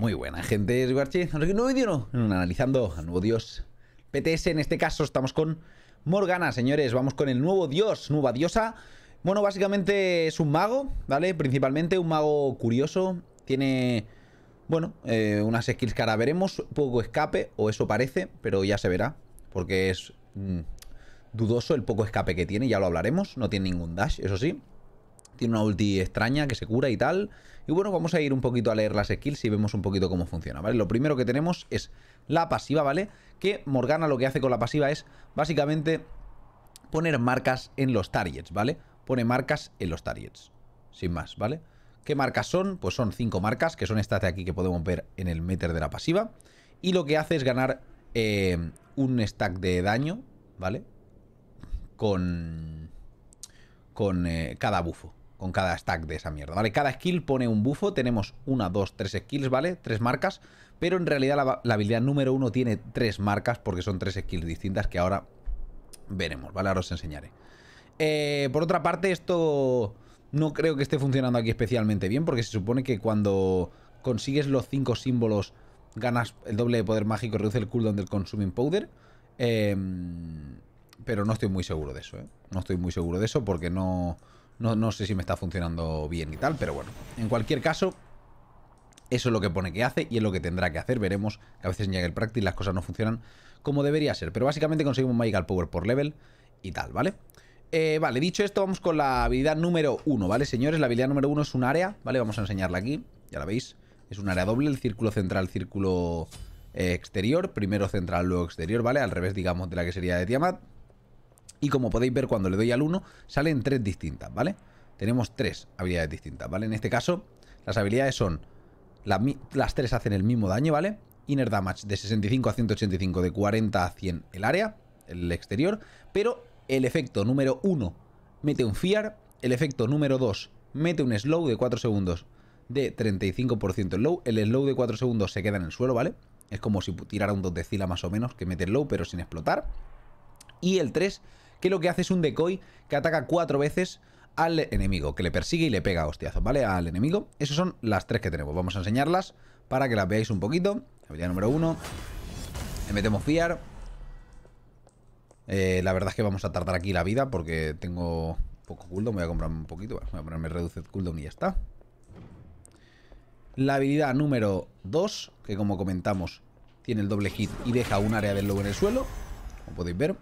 Muy buena, gente, es Guarchi. Un nuevo vídeo, ¿no? Analizando al nuevo dios PTS. En este caso estamos con Morgana, señores. Vamos con el nuevo dios, nueva diosa. Bueno, básicamente es un mago, ¿vale? Principalmente un mago curioso. Tiene, bueno, eh, unas skills que ahora veremos. Poco escape, o eso parece, pero ya se verá. Porque es mm, dudoso el poco escape que tiene, ya lo hablaremos. No tiene ningún dash, eso sí tiene una ulti extraña que se cura y tal. Y bueno, vamos a ir un poquito a leer las skills y vemos un poquito cómo funciona, ¿vale? Lo primero que tenemos es la pasiva, ¿vale? Que Morgana lo que hace con la pasiva es básicamente poner marcas en los targets, ¿vale? Pone marcas en los targets, sin más, ¿vale? ¿Qué marcas son? Pues son cinco marcas, que son estas de aquí que podemos ver en el meter de la pasiva. Y lo que hace es ganar eh, un stack de daño, ¿vale? Con, con eh, cada bufo, con cada stack de esa mierda, ¿vale? Cada skill pone un bufo, tenemos una, dos, tres skills, ¿vale? Tres marcas, pero en realidad la, habilidad número uno tiene tres marcas porque son tres skills distintas que ahora veremos, ¿vale? Ahora os enseñaré. Eh, por otra parte, esto no creo que esté funcionando aquí especialmente bien porque se supone que cuando consigues los cinco símbolos ganas el doble de poder mágico y reduce el cooldown del Consuming Powder. Em, pero no estoy muy seguro de eso, ¿eh? No estoy muy seguro de eso porque no... No, sé si me está funcionando bien y tal, pero bueno. En cualquier caso, eso es lo que pone que hace y es lo que tendrá que hacer. Veremos que a veces en el practice las cosas no funcionan como debería ser. Pero básicamente conseguimos Magical Power por level y tal, ¿vale? Eh, vale, dicho esto, vamos con la habilidad número uno, ¿vale, señores? La habilidad número uno es un área, ¿vale? Vamos a enseñarla aquí, ya la veis. Es un área doble, el círculo central, círculo eh, exterior. Primero central, luego exterior, ¿vale? Al revés, digamos, de la que sería de Tiamat. Y como podéis ver, cuando le doy al 1, salen tres distintas, ¿vale? Tenemos tres habilidades distintas, ¿vale? En este caso, las habilidades son... Las, tres hacen el mismo daño, ¿vale? Inner Damage de 65 a 185, de 40 a 100 el área, el exterior. Pero el efecto número 1 mete un Fear. El efecto número 2 mete un Slow de 4 segundos de 35% el Low. El Slow de 4 segundos se queda en el suelo, ¿vale? Es como si tirara un 2 de Zila más o menos, que mete el Low pero sin explotar. Y el 3 que lo que hace es un decoy que ataca cuatro veces al enemigo, que le persigue y le pega hostiazo, ¿vale? Al enemigo. Esas son las tres que tenemos. Vamos a enseñarlas para que las veáis un poquito. Habilidad número uno. Le metemos fiar. Eh, la verdad es que vamos a tardar aquí la vida porque tengo poco cooldown. Voy a comprarme un poquito. voy a ponerme reduced cooldown y ya está. La habilidad número 2, que como comentamos, tiene el doble hit y deja un área del lobo en el suelo. Como podéis ver.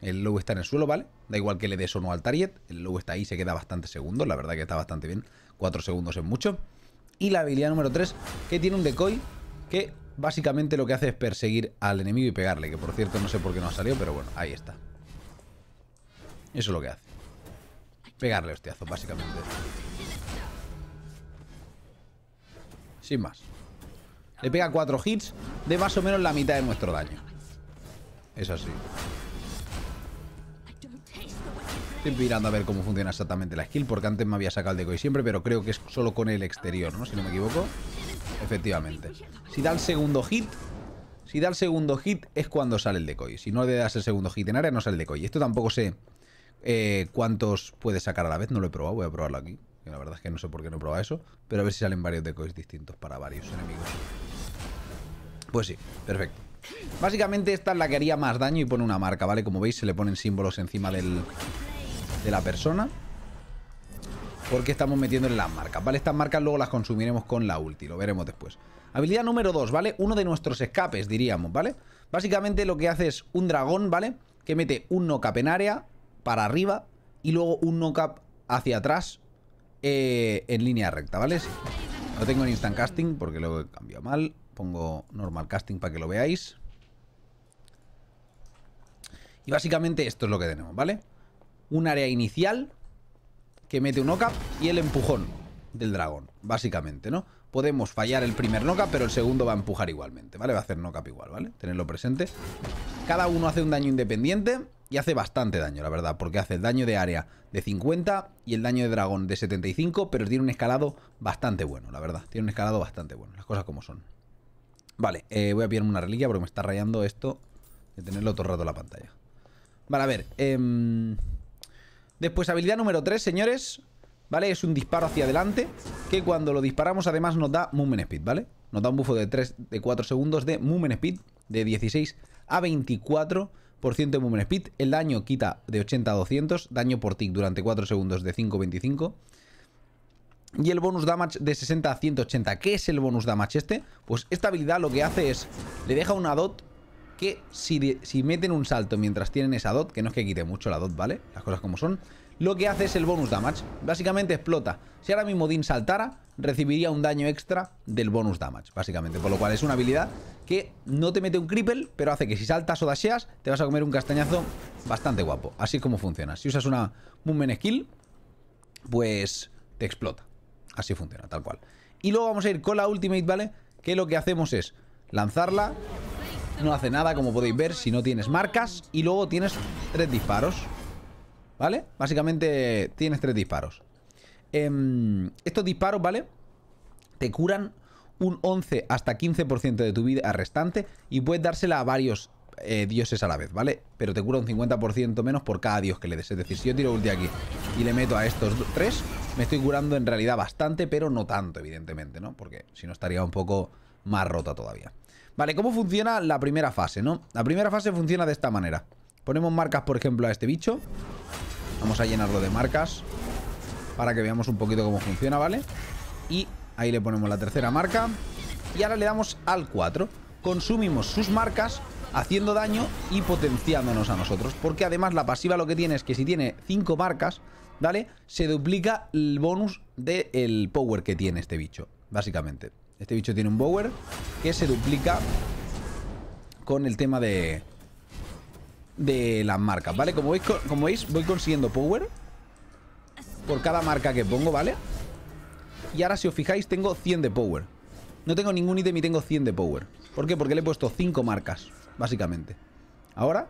El lobo está en el suelo, ¿vale? Da igual que le des o no al target. El low está ahí, se queda bastante segundos. La verdad que está bastante bien. Cuatro segundos es mucho. Y la habilidad número 3, que tiene un decoy que básicamente lo que hace es perseguir al enemigo y pegarle. Que por cierto no sé por qué no ha salido, pero bueno, ahí está. Eso es lo que hace. Pegarle hostiazo, básicamente. Sin más. Le pega cuatro hits de más o menos la mitad de nuestro daño. Es así. Estoy mirando a ver cómo funciona exactamente la skill, porque antes me había sacado el decoy siempre, pero creo que es solo con el exterior, ¿no? Si no me equivoco. Efectivamente. Si da el segundo hit, si da el segundo hit es cuando sale el decoy. Si no le das el segundo hit en área, no sale el decoy. Esto tampoco sé eh, cuántos puede sacar a la vez, no lo he probado, voy a probarlo aquí. La verdad es que no sé por qué no he probado eso, pero a ver si salen varios decoys distintos para varios enemigos. Pues sí, perfecto. Básicamente esta es la que haría más daño y pone una marca, ¿vale? Como veis se le ponen símbolos encima del, de la persona. Porque estamos metiéndole las marcas, ¿vale? Estas marcas luego las consumiremos con la ulti, lo veremos después. Habilidad número 2, ¿vale? Uno de nuestros escapes, diríamos, ¿vale? Básicamente lo que hace es un dragón, ¿vale? Que mete un knockup en área, para arriba, y luego un knockup hacia atrás, eh, en línea recta, ¿vale? No tengo en instant casting porque luego he cambiado mal. Pongo normal casting para que lo veáis. Y básicamente esto es lo que tenemos, ¿vale? un área inicial que mete un knockup y el empujón del dragón, básicamente, ¿no? Podemos fallar el primer knockup pero el segundo va a empujar igualmente, ¿vale? Va a hacer knockup igual, ¿vale? Tenerlo presente. Cada uno hace un daño independiente y hace bastante daño, la verdad, porque hace el daño de área de 50 y el daño de dragón de 75, pero tiene un escalado bastante bueno, la verdad. Tiene un escalado bastante bueno, las cosas como son. Vale, eh, voy a pillarme una reliquia porque me está rayando esto de tenerlo todo el rato en la pantalla. Vale, a ver, eh... Después, habilidad número 3, señores ¿Vale? Es un disparo hacia adelante Que cuando lo disparamos además nos da movement speed, ¿vale? Nos da un bufo de 3, de 4 segundos de movement speed De 16 a 24% de movement speed El daño quita de 80 a 200 Daño por tick durante 4 segundos de 5 a 25 y el bonus damage de 60 a 180 ¿Qué es el bonus damage este? Pues esta habilidad lo que hace es Le deja una dot que si, meten un salto mientras tienen esa dot, que no es que quite mucho la dot, ¿vale? Las cosas como son. Lo que hace es el bonus damage. Básicamente explota. Si ahora mismo Dean saltara, recibiría un daño extra del bonus damage, básicamente. Por lo cual es una habilidad que no te mete un cripple, pero hace que si saltas o dasheas, te vas a comer un castañazo bastante guapo. Así es como funciona. Si usas una Moonman Skill, pues te explota. Así funciona, tal cual. Y luego vamos a ir con la Ultimate, ¿vale? Que lo que hacemos es lanzarla, no hace nada, como podéis ver, si no tienes marcas. Y luego tienes tres disparos. ¿Vale? Básicamente tienes tres disparos. Em, estos disparos, ¿vale? Te curan un 11 hasta 15% de tu vida restante y puedes dársela a varios eh, dioses a la vez, ¿vale? Pero te cura un 50% menos por cada dios que le des. Es decir, si yo tiro ulti aquí y le meto a estos tres, me estoy curando en realidad bastante, pero no tanto, evidentemente, ¿no? Porque si no estaría un poco más rota todavía. Vale, ¿cómo funciona la primera fase, no? La primera fase funciona de esta manera. Ponemos marcas, por ejemplo, a este bicho. Vamos a llenarlo de marcas. Para que veamos un poquito cómo funciona, ¿vale? Y ahí le ponemos la tercera marca. Y ahora le damos al 4. Consumimos sus marcas haciendo daño y potenciándonos a nosotros. Porque además la pasiva lo que tiene es que si tiene 5 marcas, ¿vale? Se duplica el bonus del power que tiene este bicho, básicamente. Este bicho tiene un power que se duplica con el tema de, de las marcas, ¿vale? Como veis, como veis, voy consiguiendo Power por cada marca que pongo, ¿vale? Y ahora, si os fijáis, tengo 100 de Power. No tengo ningún ítem y tengo 100 de Power. ¿Por qué? Porque le he puesto 5 marcas, básicamente. Ahora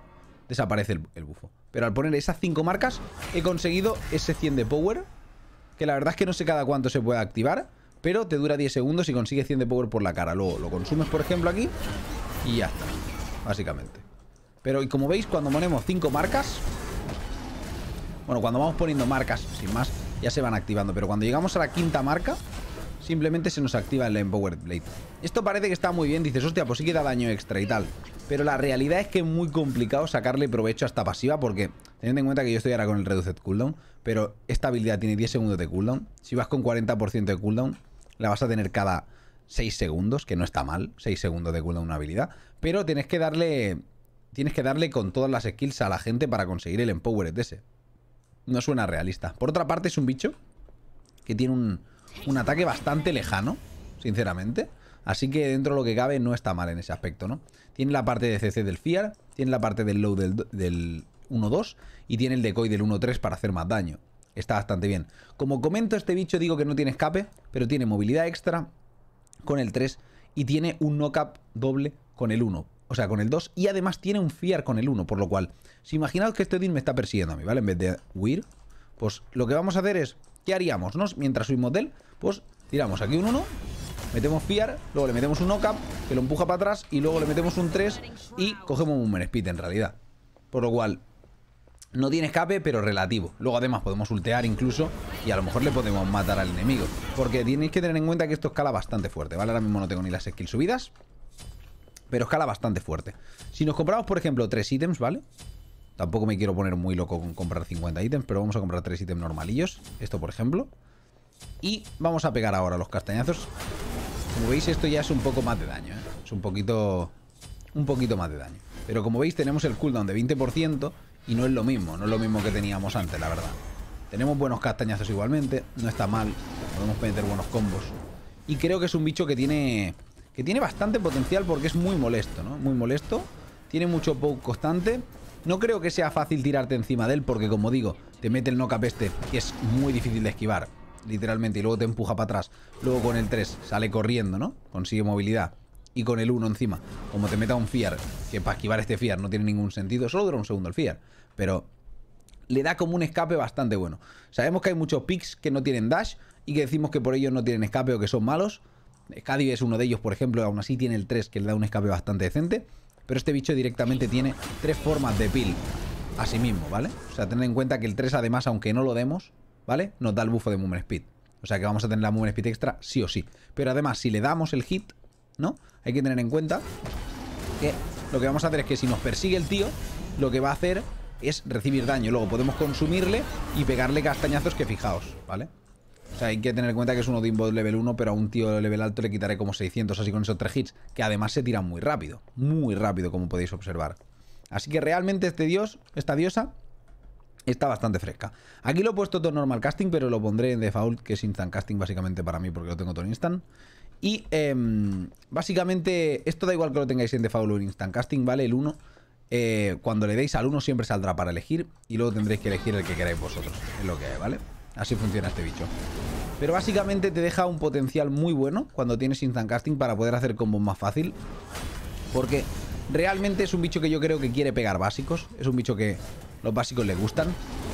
desaparece el, el bufo. Pero al poner esas 5 marcas, he conseguido ese 100 de Power. Que la verdad es que no sé cada cuánto se puede activar. Pero te dura 10 segundos y consigues 100 de power por la cara. Luego lo consumes, por ejemplo, aquí y ya está, básicamente. Pero y como veis, cuando ponemos 5 marcas... Bueno, cuando vamos poniendo marcas, sin más, ya se van activando. Pero cuando llegamos a la quinta marca, simplemente se nos activa el Empowered Blade. Esto parece que está muy bien, dices, hostia, pues sí que da daño extra y tal. Pero la realidad es que es muy complicado sacarle provecho a esta pasiva porque, teniendo en cuenta que yo estoy ahora con el Reduced Cooldown, pero esta habilidad tiene 10 segundos de cooldown. Si vas con 40% de cooldown, la vas a tener cada 6 segundos, que no está mal, 6 segundos de cooldown una habilidad. Pero tienes que darle... Tienes que darle con todas las skills a la gente para conseguir el Empowered ese. No suena realista. Por otra parte, es un bicho que tiene un un ataque bastante lejano, sinceramente. Así que dentro de lo que cabe no está mal en ese aspecto, ¿no? Tiene la parte de CC del FIAR, tiene la parte del low del, del 1-2 y tiene el decoy del 1-3 para hacer más daño. Está bastante bien. Como comento, este bicho digo que no tiene escape, pero tiene movilidad extra con el 3 y tiene un knock-up doble con el 1. O sea, con el 2 y además tiene un FIAR con el 1, por lo cual, si imaginaos que este Dean me está persiguiendo a mí, ¿vale? En vez de huir, pues lo que vamos a hacer es ¿Qué haríamos? mientras subimos del, pues tiramos aquí un 1, metemos fiar, luego le metemos un knock que lo empuja para atrás, y luego le metemos un 3 y cogemos un speed en realidad. Por lo cual, no tiene escape, pero relativo. Luego además podemos ultear incluso y a lo mejor le podemos matar al enemigo. Porque tenéis que tener en cuenta que esto escala bastante fuerte, ¿vale? Ahora mismo no tengo ni las skills subidas, pero escala bastante fuerte. Si nos compramos, por ejemplo, tres ítems, ¿vale? Tampoco me quiero poner muy loco con comprar 50 ítems, pero vamos a comprar 3 ítems normalillos. Esto, por ejemplo. Y vamos a pegar ahora los castañazos. Como veis, esto ya es un poco más de daño, ¿eh? Es un poquito... Un poquito más de daño. Pero como veis, tenemos el cooldown de 20% y no es lo mismo. No es lo mismo que teníamos antes, la verdad. Tenemos buenos castañazos igualmente. No está mal. Podemos meter buenos combos. Y creo que es un bicho que tiene... Que tiene bastante potencial porque es muy molesto, ¿no? Muy molesto. Tiene mucho poke constante no creo que sea fácil tirarte encima de él porque, como digo, te mete el knock-up este, que es muy difícil de esquivar, literalmente, y luego te empuja para atrás. Luego con el 3 sale corriendo, ¿no? Consigue movilidad. Y con el 1 encima, como te meta un Fiar, que para esquivar este Fiar no tiene ningún sentido, solo dura un segundo el Fiar, pero le da como un escape bastante bueno. Sabemos que hay muchos picks que no tienen dash y que decimos que por ellos no tienen escape o que son malos. Scadi es uno de ellos, por ejemplo, aún así tiene el 3 que le da un escape bastante decente. Pero este bicho directamente tiene tres formas de pil. sí mismo, ¿vale? O sea, tener en cuenta que el 3 además, aunque no lo demos, ¿vale? Nos da el bufo de Movement Speed. O sea que vamos a tener la Movement Speed extra sí o sí. Pero además, si le damos el hit, ¿no? Hay que tener en cuenta que lo que vamos a hacer es que si nos persigue el tío, lo que va a hacer es recibir daño. Luego podemos consumirle y pegarle castañazos que fijaos, ¿vale? O sea, hay que tener en cuenta que es un Odin level 1, pero a un tío de level alto le quitaré como 600, así con esos 3 hits, que además se tiran muy rápido, muy rápido, como podéis observar. Así que realmente este dios, esta diosa, está bastante fresca. Aquí lo he puesto todo normal casting, pero lo pondré en default, que es instant casting básicamente para mí, porque lo tengo todo en instant. Y em, básicamente, esto da igual que lo tengáis en default o en instant casting, ¿vale? El 1, eh, cuando le deis al 1 siempre saldrá para elegir, y luego tendréis que elegir el que queráis vosotros, es lo que hay, ¿vale? vale Así funciona este bicho. Pero básicamente te deja un potencial muy bueno cuando tienes instant casting para poder hacer combos más fácil. Porque realmente es un bicho que yo creo que quiere pegar básicos. Es un bicho que los básicos le gustan.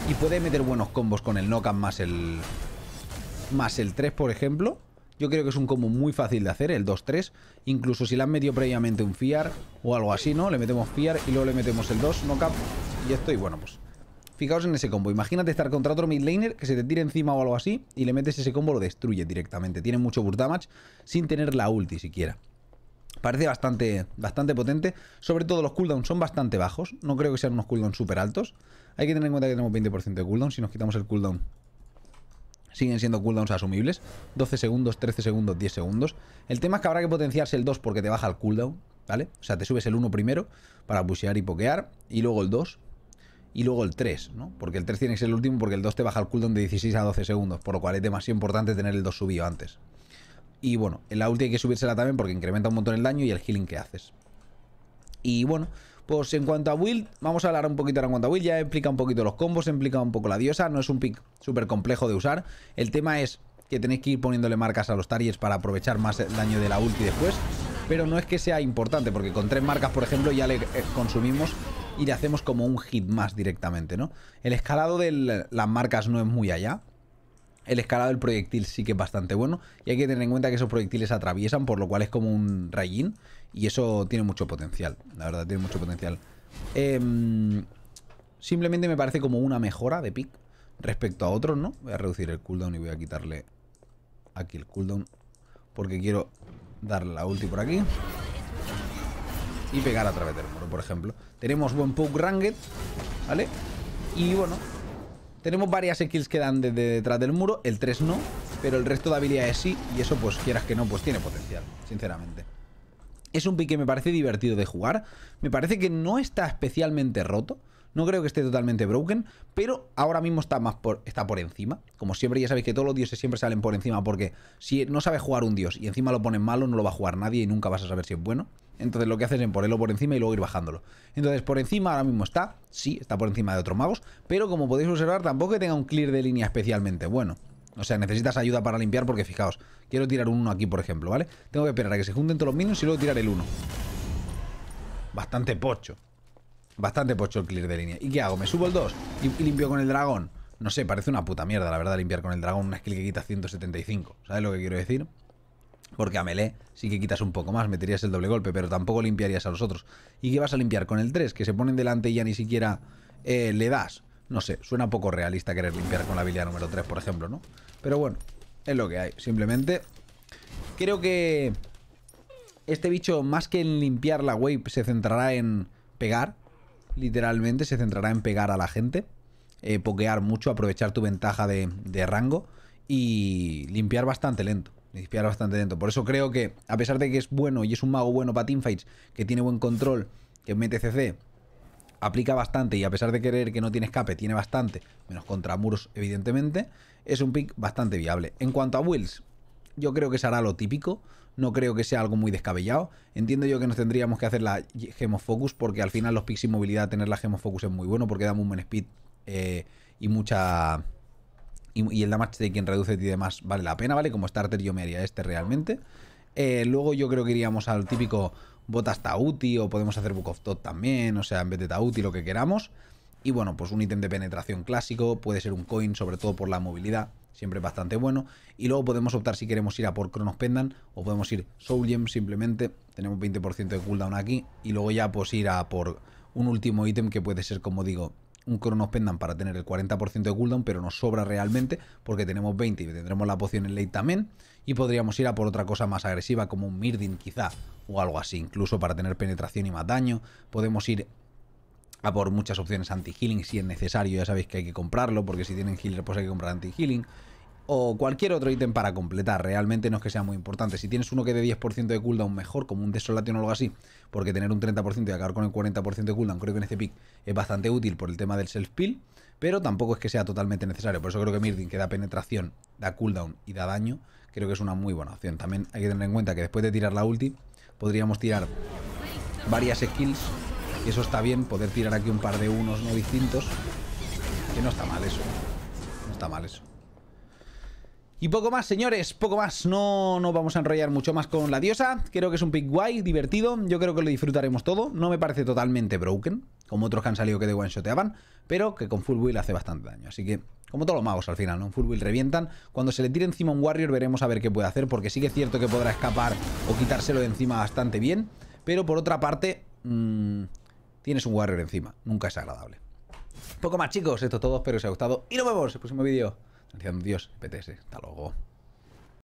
Y puede meter buenos combos con el knock más el... Más el 3, por ejemplo. Yo creo que es un combo muy fácil de hacer, el 2-3. Incluso si le han metido previamente un fiar o algo así, ¿no? Le metemos fiar y luego le metemos el 2, knockup. Y esto, y bueno, pues Fijaos en ese combo. Imagínate estar contra otro mid laner que se te tire encima o algo así y le metes ese combo, lo destruye directamente. Tiene mucho burst damage sin tener la ulti siquiera. Parece bastante, bastante potente. Sobre todo los cooldowns son bastante bajos. No creo que sean unos cooldowns súper altos. Hay que tener en cuenta que tenemos 20% de cooldown. Si nos quitamos el cooldown siguen siendo cooldowns asumibles 12 segundos, 13 segundos, 10 segundos El tema es que habrá que potenciarse el 2 porque te baja el cooldown ¿Vale? O sea, te subes el 1 primero Para pushear y pokear Y luego el 2 y luego el 3, ¿no? Porque el 3 tiene que ser el último porque el 2 te baja el cooldown de 16 a 12 segundos, por lo cual es demasiado importante tener el 2 subido antes. Y bueno, en la ulti hay que subírsela también porque incrementa un montón el daño y el healing que haces. Y bueno, pues en cuanto a build, vamos a hablar un poquito ahora en cuanto a build. Ya explica un poquito los combos, implica un poco la diosa. No es un pick súper complejo de usar. El tema es que tenéis que ir poniéndole marcas a los targets para aprovechar más el daño de la ulti después. Pero no es que sea importante, porque con tres marcas, por ejemplo, ya le eh, consumimos y le hacemos como un hit más directamente, ¿no? El escalado de las marcas no es muy allá. El escalado del proyectil sí que es bastante bueno. Y hay que tener en cuenta que esos proyectiles atraviesan, por lo cual es como un rayín. Y eso tiene mucho potencial. La verdad, tiene mucho potencial. Em, simplemente me parece como una mejora de pick respecto a otros, ¿no? Voy a reducir el cooldown y voy a quitarle aquí el cooldown. Porque quiero darle la ulti por aquí y pegar a través del muro, por ejemplo. Tenemos buen poke ¿vale? Y bueno, tenemos varias skills que dan desde detrás del muro, el 3 no, pero el resto de habilidades sí, y eso pues quieras que no, pues tiene potencial, sinceramente. Es un pick que me parece divertido de jugar, me parece que no está especialmente roto, no creo que esté totalmente broken, pero ahora mismo está más por, está por encima. Como siempre, ya sabéis que todos los dioses siempre salen por encima, porque si no sabes jugar un dios y encima lo pones malo, no lo va a jugar nadie y nunca vas a saber si es bueno. Entonces lo que haces es ponerlo por encima y luego ir bajándolo. Entonces por encima ahora mismo está, sí, está por encima de otros magos, pero como podéis observar tampoco que tenga un clear de línea especialmente bueno. O sea, necesitas ayuda para limpiar porque fijaos, quiero tirar un 1 aquí por ejemplo, ¿vale? Tengo que esperar a que se junten todos los minions y luego tirar el 1. Bastante pocho. Bastante pocho el clear de línea. ¿Y qué hago? ¿Me subo el 2 y limpio con el dragón? No sé, parece una puta mierda, la verdad, limpiar con el dragón una skill que quita 175. ¿Sabes lo que quiero decir? Porque a melee sí que quitas un poco más, meterías el doble golpe, pero tampoco limpiarías a los otros. ¿Y qué vas a limpiar con el 3? Que se ponen delante y ya ni siquiera eh, le das. No sé, suena poco realista querer limpiar con la habilidad número 3, por ejemplo, ¿no? Pero bueno, es lo que hay. Simplemente creo que este bicho, más que en limpiar la wave, se centrará en pegar. Literalmente se centrará en pegar a la gente. Eh, pokear mucho, aprovechar tu ventaja de rango y limpiar bastante lento me bastante dentro. Por eso creo que, a pesar de que es bueno y es un mago bueno para teamfights, que tiene buen control, que mete CC, aplica bastante y a pesar de querer que no tiene escape, tiene bastante, menos contra muros, evidentemente, es un pick bastante viable. En cuanto a Wills, yo creo que será lo típico. No creo que sea algo muy descabellado. Entiendo yo que nos tendríamos que hacer la Gemofocus porque al final los picks y movilidad, tener la Gemofocus es muy bueno porque da un buen speed eh, y mucha y, y el damage de quien reduce y demás vale la pena, ¿vale? Como starter yo me haría este realmente. Eh, luego yo creo que iríamos al típico botas Tauti o podemos hacer Book of Tot también, o sea, en vez de Tauti lo que queramos. Y bueno, pues un ítem de penetración clásico, puede ser un coin, sobre todo por la movilidad, siempre bastante bueno. Y luego podemos optar si queremos ir a por Chronos Pendant o podemos ir Soul Gem simplemente, tenemos 20% de cooldown aquí. Y luego ya pues ir a por un último ítem que puede ser, como digo, un Cronos pendan para tener el 40% de cooldown, pero nos sobra realmente porque tenemos 20 y tendremos la poción en late también. Y podríamos ir a por otra cosa más agresiva como un Mirdin quizá o algo así, incluso para tener penetración y más daño. Podemos ir a por muchas opciones anti-healing si es necesario, ya sabéis que hay que comprarlo, porque si tienen healer pues hay que comprar anti-healing o cualquier otro ítem para completar. Realmente no es que sea muy importante. Si tienes uno que dé 10% de cooldown mejor, como un Desolation o algo así, porque tener un 30% y acabar con el 40% de cooldown, creo que en este pick es bastante útil por el tema del self-peel, pero tampoco es que sea totalmente necesario. Por eso creo que Mirdin, que da penetración, da cooldown y da daño, creo que es una muy buena opción. También hay que tener en cuenta que después de tirar la ulti, podríamos tirar varias skills, y eso está bien, poder tirar aquí un par de unos no distintos, que no está mal eso. No está mal eso. Y poco más, señores, poco más. No no vamos a enrollar mucho más con la diosa. Creo que es un pick guay, divertido. Yo creo que lo disfrutaremos todo. No me parece totalmente broken, como otros que han salido que de one-shoteaban, pero que con full wheel hace bastante daño. Así que, como todos los magos al final, ¿no? full wheel revientan. Cuando se le tire encima un warrior veremos a ver qué puede hacer, porque sí que es cierto que podrá escapar o quitárselo de encima bastante bien. Pero por otra parte, mm, tienes un warrior encima. Nunca es agradable. Poco más, chicos. Esto es todo. Espero que os haya gustado. Y nos vemos en el próximo vídeo. Gracias Dios, PTS. Hasta luego.